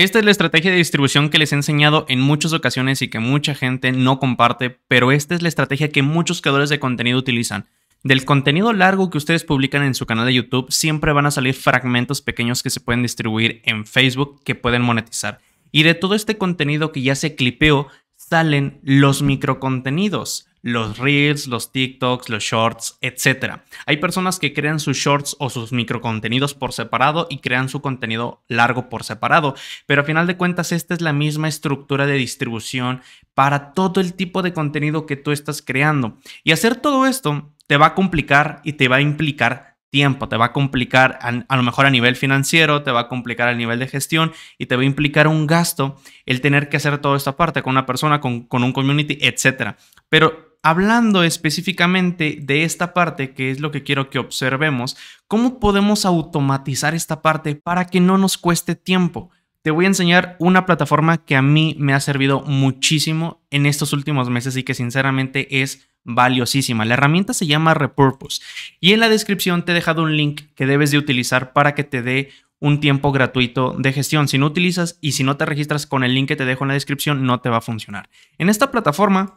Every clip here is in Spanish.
Esta es la estrategia de distribución que les he enseñado en muchas ocasiones y que mucha gente no comparte, pero esta es la estrategia que muchos creadores de contenido utilizan. Del contenido largo que ustedes publican en su canal de YouTube, siempre van a salir fragmentos pequeños que se pueden distribuir en Facebook que pueden monetizar. Y de todo este contenido que ya se clipeó, salen los microcontenidos, los reels, los TikToks, los shorts, etc. Hay personas que crean sus shorts o sus microcontenidos por separado y crean su contenido largo por separado, pero a final de cuentas esta es la misma estructura de distribución para todo el tipo de contenido que tú estás creando. Y hacer todo esto te va a complicar y te va a implicar tiempo, te va a complicar a, lo mejor a nivel financiero, te va a complicar a nivel de gestión y te va a implicar un gasto el tener que hacer toda esta parte con una persona, con, con un community, etc. Pero hablando específicamente de esta parte, que es lo que quiero que observemos, ¿cómo podemos automatizar esta parte para que no nos cueste tiempo? Te voy a enseñar una plataforma que a mí me ha servido muchísimo en estos últimos meses y que sinceramente es valiosísima. La herramienta se llama Repurpose y en la descripción te he dejado un link que debes de utilizar para que te dé un tiempo gratuito de gestión. Si no utilizas y si no te registras con el link que te dejo en la descripción, no te va a funcionar. En esta plataforma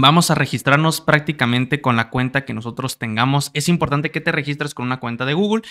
Vamos a registrarnos prácticamente con la cuenta que nosotros tengamos. Es importante que te registres con una cuenta de Google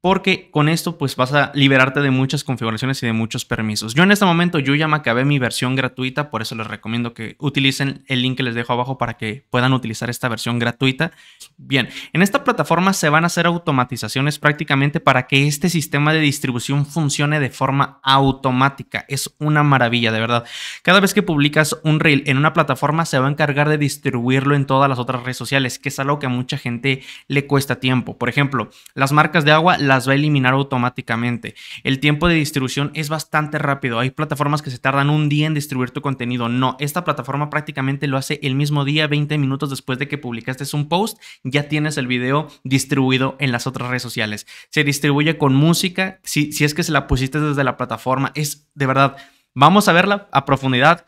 porque con esto pues vas a liberarte de muchas configuraciones y de muchos permisos. Yo en este momento yo ya me acabé mi versión gratuita, por eso les recomiendo que utilicen el link que les dejo abajo para que puedan utilizar esta versión gratuita. Bien, en esta plataforma se van a hacer automatizaciones prácticamente para que este sistema de distribución funcione de forma automática. Es una maravilla, de verdad. Cada vez que publicas un reel en una plataforma se va a encargar de distribuirlo en todas las otras redes sociales, que es algo que a mucha gente le cuesta tiempo. Por ejemplo, las marcas de agua las va a eliminar automáticamente. El tiempo de distribución es bastante rápido. Hay plataformas que se tardan un día en distribuir tu contenido. No, esta plataforma prácticamente lo hace el mismo día, 20 minutos después de que publicaste un post, ya tienes el video distribuido en las otras redes sociales. Se distribuye con música, si, si es que se la pusiste desde la plataforma. Es de verdad, vamos a verla a profundidad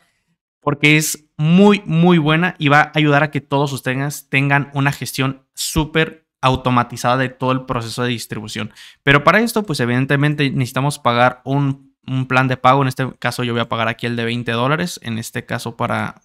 porque es muy, muy buena y va a ayudar a que todos ustedes tengan una gestión súper automatizada de todo el proceso de distribución. Pero para esto, pues evidentemente necesitamos pagar un, plan de pago. En este caso yo voy a pagar aquí el de 20 dólares. En este caso para,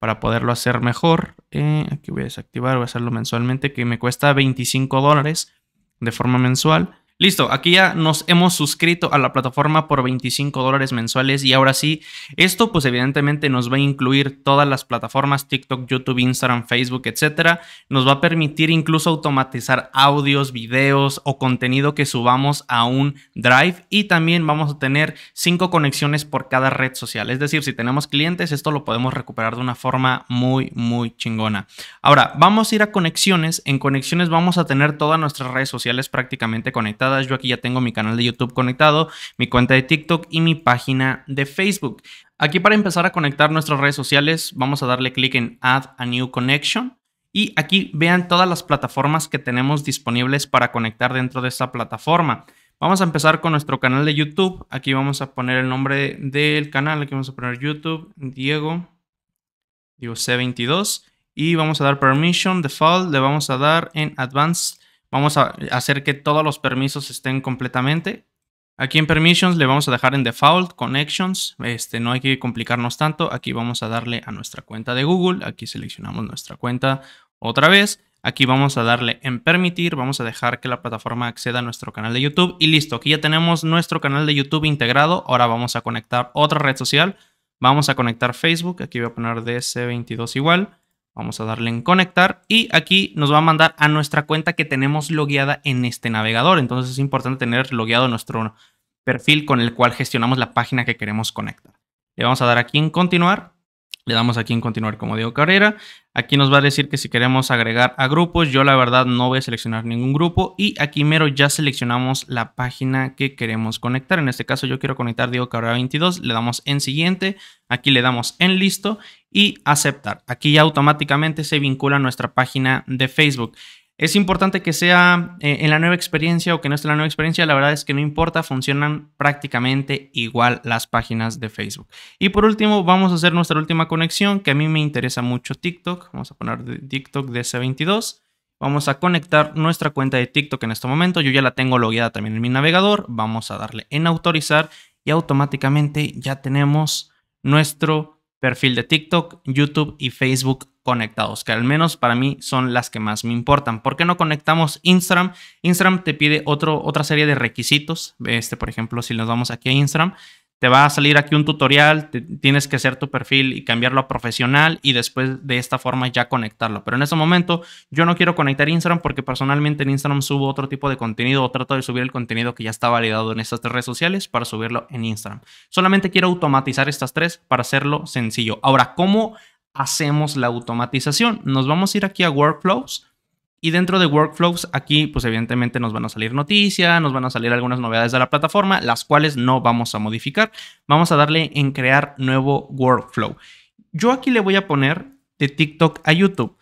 para poderlo hacer mejor. Eh, aquí voy a desactivar, voy a hacerlo mensualmente, que me cuesta 25 dólares de forma mensual. Listo, aquí ya nos hemos suscrito a la plataforma por 25 dólares mensuales y ahora sí, esto pues evidentemente nos va a incluir todas las plataformas TikTok, YouTube, Instagram, Facebook, etcétera. Nos va a permitir incluso automatizar audios, videos o contenido que subamos a un Drive y también vamos a tener 5 conexiones por cada red social. Es decir, si tenemos clientes, esto lo podemos recuperar de una forma muy, muy chingona. Ahora, vamos a ir a conexiones. En conexiones vamos a tener todas nuestras redes sociales prácticamente conectadas yo aquí ya tengo mi canal de YouTube conectado, mi cuenta de TikTok y mi página de Facebook. Aquí para empezar a conectar nuestras redes sociales, vamos a darle clic en Add a New Connection. Y aquí vean todas las plataformas que tenemos disponibles para conectar dentro de esta plataforma. Vamos a empezar con nuestro canal de YouTube. Aquí vamos a poner el nombre del canal. Aquí vamos a poner YouTube, Diego, Diego C22. Y vamos a dar Permission, Default. Le vamos a dar en Advanced Vamos a hacer que todos los permisos estén completamente. Aquí en Permissions le vamos a dejar en Default, Connections, este, no hay que complicarnos tanto. Aquí vamos a darle a nuestra cuenta de Google, aquí seleccionamos nuestra cuenta otra vez. Aquí vamos a darle en permitir, vamos a dejar que la plataforma acceda a nuestro canal de YouTube y listo, aquí ya tenemos nuestro canal de YouTube integrado. Ahora vamos a conectar otra red social, vamos a conectar Facebook, aquí voy a poner DC22 igual. Vamos a darle en conectar y aquí nos va a mandar a nuestra cuenta que tenemos logueada en este navegador. Entonces es importante tener logueado nuestro perfil con el cual gestionamos la página que queremos conectar. Le vamos a dar aquí en continuar. Le damos aquí en continuar como Diego Carrera. Aquí nos va a decir que si queremos agregar a grupos, yo la verdad no voy a seleccionar ningún grupo y aquí mero ya seleccionamos la página que queremos conectar. En este caso yo quiero conectar Diego Carrera 22, le damos en siguiente, aquí le damos en listo y aceptar. Aquí ya automáticamente se vincula nuestra página de Facebook. Es importante que sea eh, en la nueva experiencia o que no esté en la nueva experiencia, la verdad es que no importa, funcionan prácticamente igual las páginas de Facebook. Y por último, vamos a hacer nuestra última conexión, que a mí me interesa mucho TikTok. Vamos a poner TikTok DC 22 Vamos a conectar nuestra cuenta de TikTok en este momento. Yo ya la tengo logueada también en mi navegador. Vamos a darle en autorizar y automáticamente ya tenemos nuestro perfil de TikTok, YouTube y Facebook conectados, que al menos para mí son las que más me importan. ¿Por qué no conectamos Instagram? Instagram te pide otro, otra serie de requisitos. Este, por ejemplo, si nos vamos aquí a Instagram, te va a salir aquí un tutorial, tienes que hacer tu perfil y cambiarlo a profesional y después de esta forma ya conectarlo. Pero en ese momento yo no quiero conectar Instagram porque personalmente en Instagram subo otro tipo de contenido o trato de subir el contenido que ya está validado en estas tres redes sociales para subirlo en Instagram. Solamente quiero automatizar estas tres para hacerlo sencillo. Ahora, ¿cómo hacemos la automatización? Nos vamos a ir aquí a Workflows y dentro de workflows, aquí pues evidentemente nos van a salir noticias, nos van a salir algunas novedades de la plataforma, las cuales no vamos a modificar. Vamos a darle en crear nuevo workflow. Yo aquí le voy a poner de TikTok a YouTube.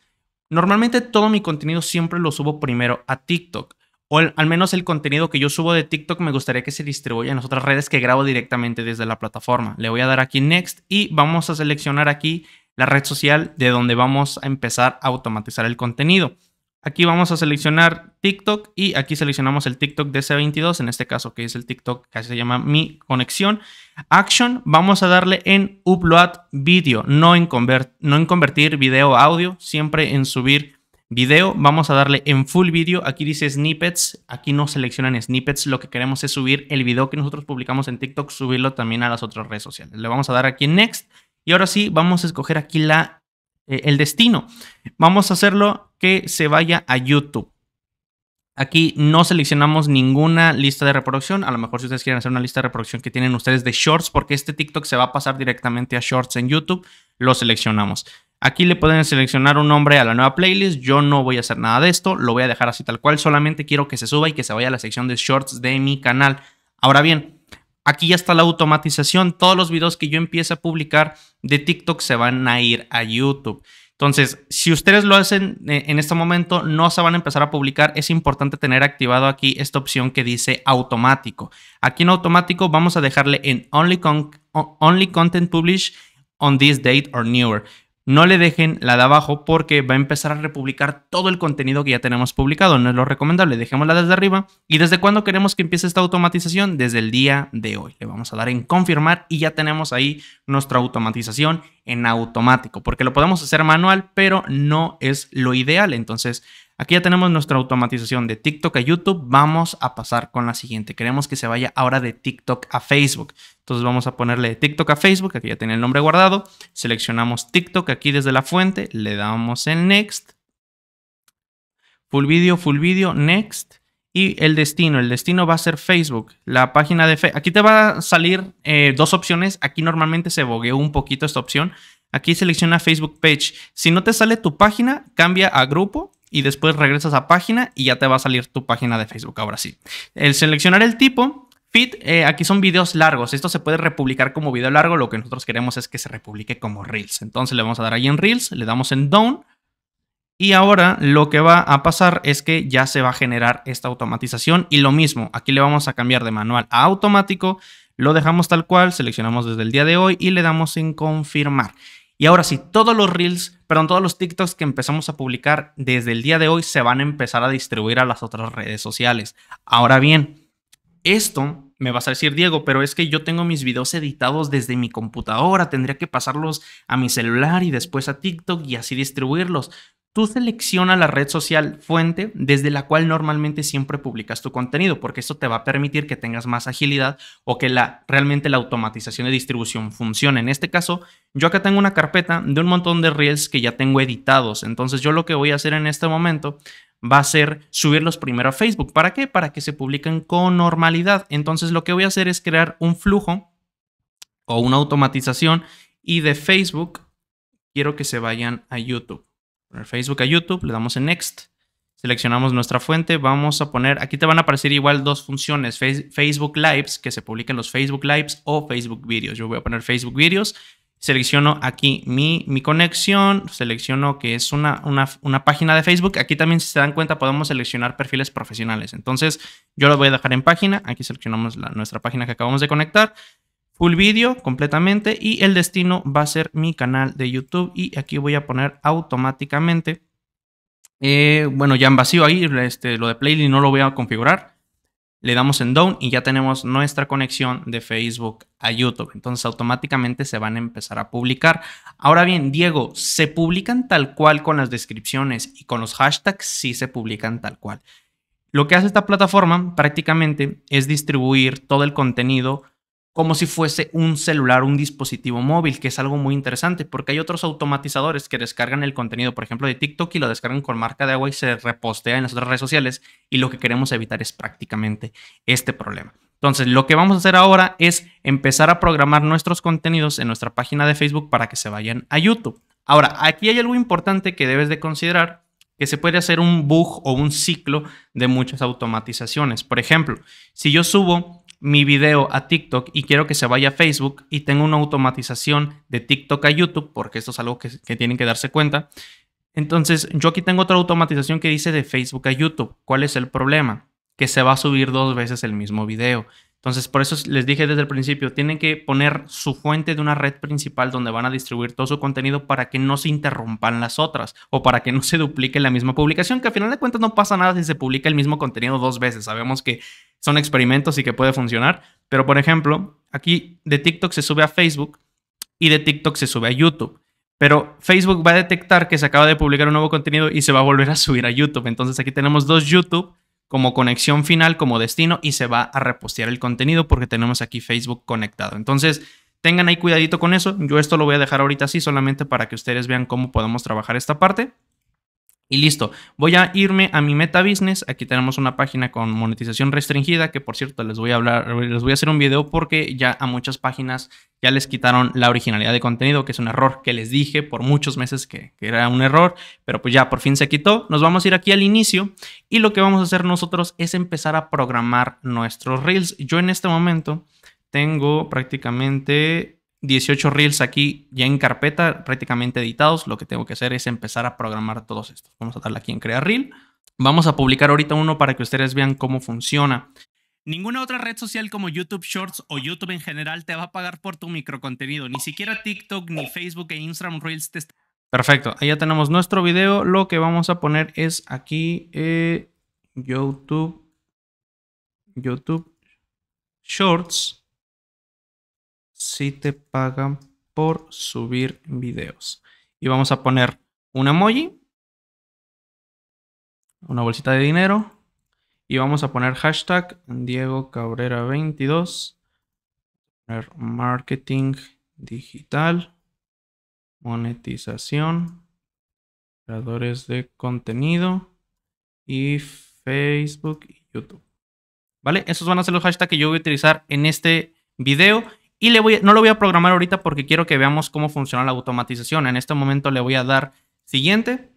Normalmente todo mi contenido siempre lo subo primero a TikTok. O al menos el contenido que yo subo de TikTok me gustaría que se distribuya en las otras redes que grabo directamente desde la plataforma. Le voy a dar aquí Next y vamos a seleccionar aquí la red social de donde vamos a empezar a automatizar el contenido. Aquí vamos a seleccionar TikTok y aquí seleccionamos el TikTok de C22, en este caso que es el TikTok que se llama Mi Conexión. Action, vamos a darle en Upload Video, no en, no en convertir video a audio, siempre en subir video. Vamos a darle en Full Video, aquí dice Snippets, aquí no seleccionan Snippets, lo que queremos es subir el video que nosotros publicamos en TikTok, subirlo también a las otras redes sociales. Le vamos a dar aquí en Next y ahora sí, vamos a escoger aquí la, eh, el destino. Vamos a hacerlo que se vaya a YouTube. Aquí no seleccionamos ninguna lista de reproducción. A lo mejor si ustedes quieren hacer una lista de reproducción que tienen ustedes de shorts, porque este TikTok se va a pasar directamente a shorts en YouTube, lo seleccionamos. Aquí le pueden seleccionar un nombre a la nueva playlist. Yo no voy a hacer nada de esto, lo voy a dejar así tal cual. Solamente quiero que se suba y que se vaya a la sección de shorts de mi canal. Ahora bien, aquí ya está la automatización. Todos los videos que yo empiece a publicar de TikTok se van a ir a YouTube. Entonces, si ustedes lo hacen eh, en este momento, no se van a empezar a publicar. Es importante tener activado aquí esta opción que dice automático. Aquí en automático vamos a dejarle en Only, Content Publish on this date or newer no le dejen la de abajo porque va a empezar a republicar todo el contenido que ya tenemos publicado. No es lo recomendable, dejémosla desde arriba. ¿Y desde cuándo queremos que empiece esta automatización? Desde el día de hoy. Le vamos a dar en confirmar y ya tenemos ahí nuestra automatización en automático, porque lo podemos hacer manual, pero no es lo ideal. Entonces, Aquí ya tenemos nuestra automatización de TikTok a YouTube. Vamos a pasar con la siguiente. Queremos que se vaya ahora de TikTok a Facebook. Entonces vamos a ponerle TikTok a Facebook. Aquí ya tiene el nombre guardado. Seleccionamos TikTok aquí desde la fuente. Le damos en Next. Full video, full video, Next. Y el destino, el destino va a ser Facebook, la página de Facebook. Aquí te va a salir eh, dos opciones. Aquí normalmente se bogueó un poquito esta opción. Aquí selecciona Facebook Page. Si no te sale tu página, cambia a grupo y después regresas a página y ya te va a salir tu página de Facebook. Ahora sí. El seleccionar el tipo. Fit, eh, aquí son videos largos. Esto se puede republicar como video largo. Lo que nosotros queremos es que se republique como Reels. Entonces le vamos a dar ahí en Reels, le damos en Down. Y ahora lo que va a pasar es que ya se va a generar esta automatización. Y lo mismo, aquí le vamos a cambiar de manual a automático. Lo dejamos tal cual, seleccionamos desde el día de hoy y le damos en confirmar. Y ahora sí, todos los reels pero en todos los TikToks que empezamos a publicar desde el día de hoy se van a empezar a distribuir a las otras redes sociales. Ahora bien, esto me vas a decir, Diego, pero es que yo tengo mis videos editados desde mi computadora, tendría que pasarlos a mi celular y después a TikTok y así distribuirlos. Tú selecciona la red social fuente desde la cual normalmente siempre publicas tu contenido, porque esto te va a permitir que tengas más agilidad o que la, realmente la automatización de distribución funcione. En este caso, yo acá tengo una carpeta de un montón de reels que ya tengo editados, entonces yo lo que voy a hacer en este momento va a ser subirlos primero a Facebook. ¿Para qué? Para que se publiquen con normalidad. Entonces lo que voy a hacer es crear un flujo o una automatización y de Facebook quiero que se vayan a YouTube. Poner Facebook a YouTube, le damos en Next, seleccionamos nuestra fuente, vamos a poner, aquí te van a aparecer igual dos funciones, Facebook Lives, que se publiquen los Facebook Lives o Facebook Videos. Yo voy a poner Facebook Videos Selecciono aquí mi, mi conexión, selecciono que es una, una, página de Facebook. Aquí también, si se dan cuenta, podemos seleccionar perfiles profesionales. Entonces, yo lo voy a dejar en página. Aquí seleccionamos la, nuestra página que acabamos de conectar. Full video completamente y el destino va a ser mi canal de YouTube y aquí voy a poner automáticamente. Eh, bueno, ya en vacío ahí, este, lo de playlist no lo voy a configurar le damos en down y ya tenemos nuestra conexión de Facebook a YouTube. Entonces automáticamente se van a empezar a publicar. Ahora bien, Diego, ¿se publican tal cual con las descripciones y con los hashtags? Sí se publican tal cual. Lo que hace esta plataforma prácticamente es distribuir todo el contenido como si fuese un celular, un dispositivo móvil, que es algo muy interesante, porque hay otros automatizadores que descargan el contenido, por ejemplo, de TikTok y lo descargan con marca de agua y se repostea en las otras redes sociales, y lo que queremos evitar es prácticamente este problema. Entonces, lo que vamos a hacer ahora es empezar a programar nuestros contenidos en nuestra página de Facebook para que se vayan a YouTube. Ahora, aquí hay algo importante que debes de considerar, que se puede hacer un bug o un ciclo de muchas automatizaciones. Por ejemplo, si yo subo mi video a TikTok y quiero que se vaya a Facebook y tengo una automatización de TikTok a YouTube, porque esto es algo que, que tienen que darse cuenta. Entonces, yo aquí tengo otra automatización que dice de Facebook a YouTube. ¿Cuál es el problema? Que se va a subir dos veces el mismo video. Entonces, por eso les dije desde el principio, tienen que poner su fuente de una red principal donde van a distribuir todo su contenido para que no se interrumpan las otras o para que no se duplique la misma publicación, que a final de cuentas no pasa nada si se publica el mismo contenido dos veces. Sabemos que son experimentos y que puede funcionar, pero por ejemplo, aquí de TikTok se sube a Facebook y de TikTok se sube a YouTube. Pero Facebook va a detectar que se acaba de publicar un nuevo contenido y se va a volver a subir a YouTube. Entonces aquí tenemos dos YouTube como conexión final, como destino y se va a repostear el contenido porque tenemos aquí Facebook conectado. Entonces, tengan ahí cuidadito con eso. Yo esto lo voy a dejar ahorita así solamente para que ustedes vean cómo podemos trabajar esta parte. Y listo, voy a irme a mi Meta Business. Aquí tenemos una página con monetización restringida, que por cierto les voy a hablar, les voy a hacer un video porque ya a muchas páginas ya les quitaron la originalidad de contenido, que es un error que les dije por muchos meses que, que era un error, pero pues ya por fin se quitó. Nos vamos a ir aquí al inicio y lo que vamos a hacer nosotros es empezar a programar nuestros reels. Yo en este momento tengo prácticamente 18 reels aquí ya en carpeta, prácticamente editados. Lo que tengo que hacer es empezar a programar todos estos. Vamos a darle aquí en crear reel. Vamos a publicar ahorita uno para que ustedes vean cómo funciona. Ninguna otra red social como YouTube Shorts o YouTube en general te va a pagar por tu microcontenido. Ni siquiera TikTok, ni Facebook e Instagram Reels te Perfecto, ahí ya tenemos nuestro video. Lo que vamos a poner es aquí eh, YouTube, YouTube Shorts si te pagan por subir videos. Y vamos a poner un emoji, una bolsita de dinero y vamos a poner hashtag Diego Cabrera 22, marketing digital, monetización, creadores de contenido y Facebook y YouTube. ¿Vale? Esos van a ser los hashtags que yo voy a utilizar en este video y voy, no lo voy a programar ahorita porque quiero que veamos cómo funciona la automatización. En este momento le voy a dar siguiente.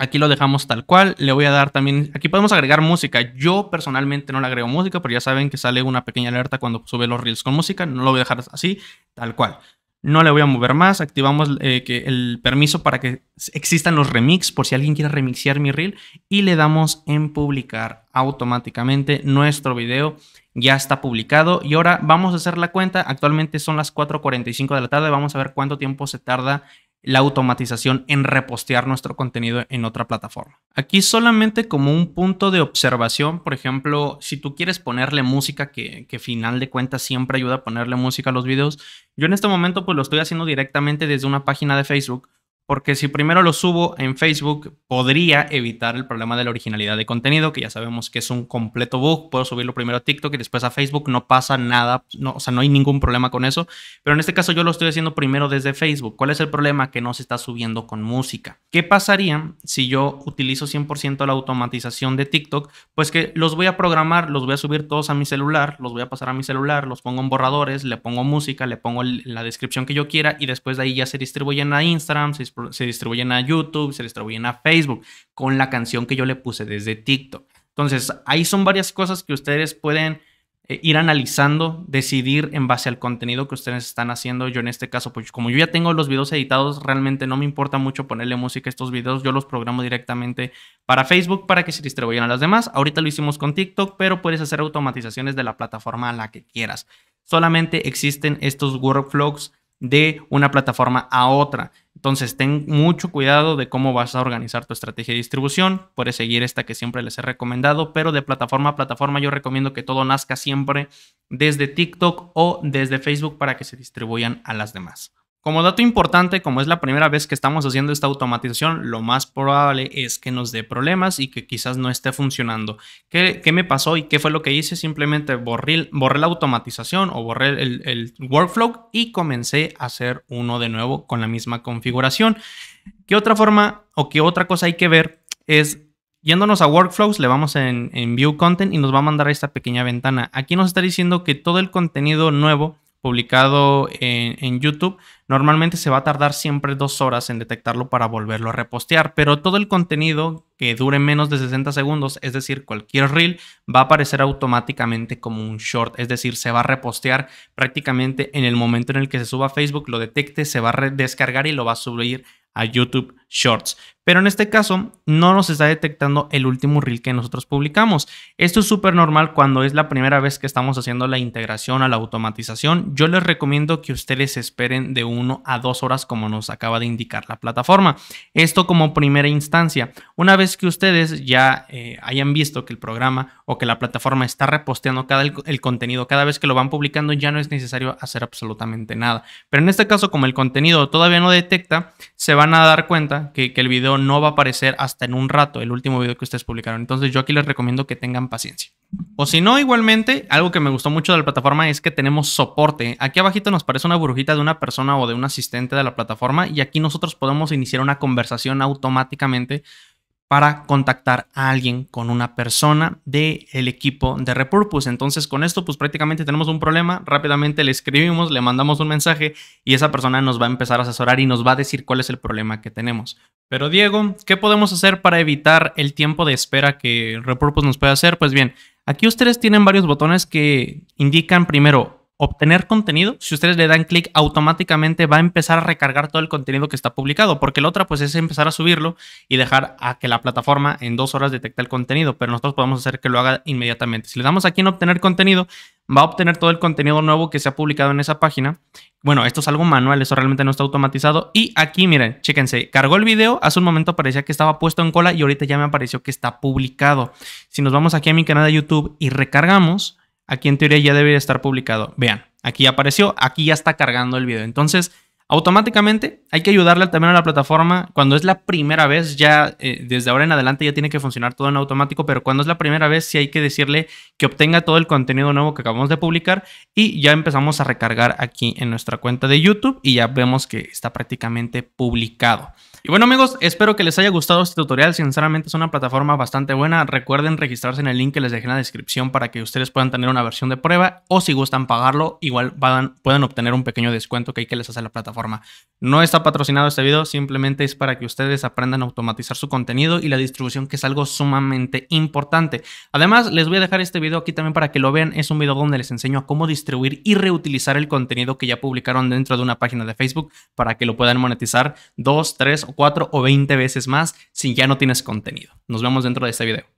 Aquí lo dejamos tal cual. Le voy a dar también, aquí podemos agregar música. Yo personalmente no le agrego música, pero ya saben que sale una pequeña alerta cuando sube los reels con música. No lo voy a dejar así, tal cual. No le voy a mover más. Activamos eh, que el permiso para que existan los remix por si alguien quiere remixear mi reel. Y le damos en publicar automáticamente nuestro video ya está publicado y ahora vamos a hacer la cuenta. Actualmente son las 4.45 de la tarde, vamos a ver cuánto tiempo se tarda la automatización en repostear nuestro contenido en otra plataforma. Aquí solamente como un punto de observación, por ejemplo, si tú quieres ponerle música, que, final de cuentas siempre ayuda a ponerle música a los videos, yo en este momento pues lo estoy haciendo directamente desde una página de Facebook, porque si primero lo subo en Facebook, podría evitar el problema de la originalidad de contenido, que ya sabemos que es un completo bug. Puedo subirlo primero a TikTok y después a Facebook, no pasa nada, no, o sea, no hay ningún problema con eso. Pero en este caso yo lo estoy haciendo primero desde Facebook. ¿Cuál es el problema? Que no se está subiendo con música. ¿Qué pasaría si yo utilizo 100% la automatización de TikTok? Pues que los voy a programar, los voy a subir todos a mi celular, los voy a pasar a mi celular, los pongo en borradores, le pongo música, le pongo la descripción que yo quiera y después de ahí ya se distribuyen a Instagram, se se distribuyen a YouTube, se distribuyen a Facebook, con la canción que yo le puse desde TikTok. Entonces, ahí son varias cosas que ustedes pueden eh, ir analizando, decidir en base al contenido que ustedes están haciendo. Yo en este caso, pues como yo ya tengo los videos editados, realmente no me importa mucho ponerle música a estos videos. Yo los programo directamente para Facebook para que se distribuyan a las demás. Ahorita lo hicimos con TikTok, pero puedes hacer automatizaciones de la plataforma a la que quieras. Solamente existen estos workflows de una plataforma a otra. Entonces, ten mucho cuidado de cómo vas a organizar tu estrategia de distribución. Puedes seguir esta que siempre les he recomendado, pero de plataforma a plataforma yo recomiendo que todo nazca siempre desde TikTok o desde Facebook para que se distribuyan a las demás. Como dato importante, como es la primera vez que estamos haciendo esta automatización, lo más probable es que nos dé problemas y que quizás no esté funcionando. ¿Qué, me pasó y qué fue lo que hice? Simplemente borré, la automatización o borré el, workflow y comencé a hacer uno de nuevo con la misma configuración. ¿Qué otra forma o qué otra cosa hay que ver? Es Yéndonos a Workflows, le vamos en, View Content y nos va a mandar esta pequeña ventana. Aquí nos está diciendo que todo el contenido nuevo publicado en, YouTube, normalmente se va a tardar siempre dos horas en detectarlo para volverlo a repostear, pero todo el contenido que dure menos de 60 segundos, es decir, cualquier reel, va a aparecer automáticamente como un short, es decir, se va a repostear prácticamente en el momento en el que se suba a Facebook, lo detecte, se va a descargar y lo va a subir a YouTube Shorts. Pero en este caso no nos está detectando el último reel que nosotros publicamos. Esto es súper normal cuando es la primera vez que estamos haciendo la integración a la automatización. Yo les recomiendo que ustedes esperen de 1 a 2 horas como nos acaba de indicar la plataforma. Esto como primera instancia. Una vez que ustedes ya eh, hayan visto que el programa o que la plataforma está reposteando cada el, contenido cada vez que lo van publicando, ya no es necesario hacer absolutamente nada. Pero en este caso, como el contenido todavía no detecta, se van a dar cuenta que, que el video no va a aparecer hasta en un rato el último video que ustedes publicaron. Entonces yo aquí les recomiendo que tengan paciencia. O si no, igualmente, algo que me gustó mucho de la plataforma es que tenemos soporte. Aquí abajito nos parece una burbujita de una persona o de un asistente de la plataforma y aquí nosotros podemos iniciar una conversación automáticamente para contactar a alguien con una persona del el equipo de Repurpose. Entonces con esto pues prácticamente tenemos un problema, rápidamente le escribimos, le mandamos un mensaje y esa persona nos va a empezar a asesorar y nos va a decir cuál es el problema que tenemos. Pero Diego, ¿qué podemos hacer para evitar el tiempo de espera que Repurpose nos puede hacer? Pues bien, aquí ustedes tienen varios botones que indican primero obtener contenido, si ustedes le dan clic, automáticamente va a empezar a recargar todo el contenido que está publicado, porque la otra pues es empezar a subirlo y dejar a que la plataforma en dos horas detecte el contenido, pero nosotros podemos hacer que lo haga inmediatamente. Si le damos aquí en obtener contenido, va a obtener todo el contenido nuevo que se ha publicado en esa página. Bueno, esto es algo manual, eso realmente no está automatizado. Y aquí, miren, chéquense, cargó el video, hace un momento parecía que estaba puesto en cola y ahorita ya me apareció que está publicado. Si nos vamos aquí a mi canal de YouTube y recargamos, Aquí en teoría ya debería estar publicado. Vean, aquí apareció, aquí ya está cargando el video. Entonces, automáticamente hay que ayudarle también a la plataforma. Cuando es la primera vez, ya eh, desde ahora en adelante ya tiene que funcionar todo en automático, pero cuando es la primera vez sí hay que decirle que obtenga todo el contenido nuevo que acabamos de publicar y ya empezamos a recargar aquí en nuestra cuenta de YouTube y ya vemos que está prácticamente publicado. Y bueno amigos, espero que les haya gustado este tutorial, sinceramente es una plataforma bastante buena, recuerden registrarse en el link que les dejé en la descripción para que ustedes puedan tener una versión de prueba o si gustan pagarlo, igual van, pueden obtener un pequeño descuento que hay que les hace la plataforma. No está patrocinado este video, simplemente es para que ustedes aprendan a automatizar su contenido y la distribución que es algo sumamente importante. Además, les voy a dejar este video aquí también para que lo vean, es un video donde les enseño a cómo distribuir y reutilizar el contenido que ya publicaron dentro de una página de Facebook para que lo puedan monetizar dos, tres o 4 o 20 veces más si ya no tienes contenido. Nos vemos dentro de este video.